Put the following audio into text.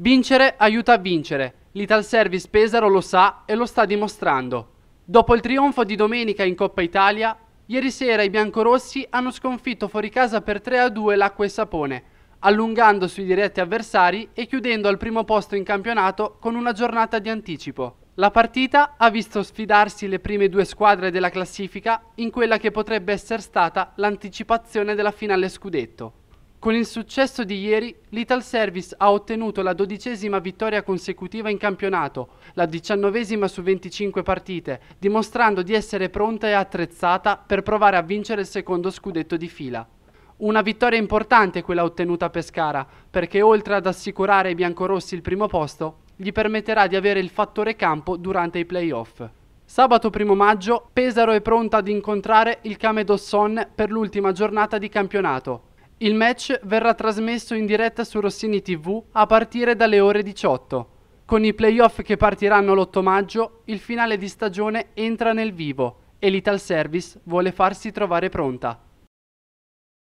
Vincere aiuta a vincere. L'Ital Service Pesaro lo sa e lo sta dimostrando. Dopo il trionfo di domenica in Coppa Italia, ieri sera i biancorossi hanno sconfitto fuori casa per 3-2 l'acqua e sapone, allungando sui diretti avversari e chiudendo al primo posto in campionato con una giornata di anticipo. La partita ha visto sfidarsi le prime due squadre della classifica in quella che potrebbe essere stata l'anticipazione della finale scudetto. Con il successo di ieri, l'Ital Service ha ottenuto la dodicesima vittoria consecutiva in campionato, la diciannovesima su 25 partite, dimostrando di essere pronta e attrezzata per provare a vincere il secondo scudetto di fila. Una vittoria importante quella ottenuta a Pescara, perché oltre ad assicurare ai biancorossi il primo posto, gli permetterà di avere il fattore campo durante i playoff. Sabato 1 maggio, Pesaro è pronta ad incontrare il Camedosson per l'ultima giornata di campionato, il match verrà trasmesso in diretta su Rossini TV a partire dalle ore 18. Con i playoff che partiranno l'8 maggio, il finale di stagione entra nel vivo e l'Ital Service vuole farsi trovare pronta.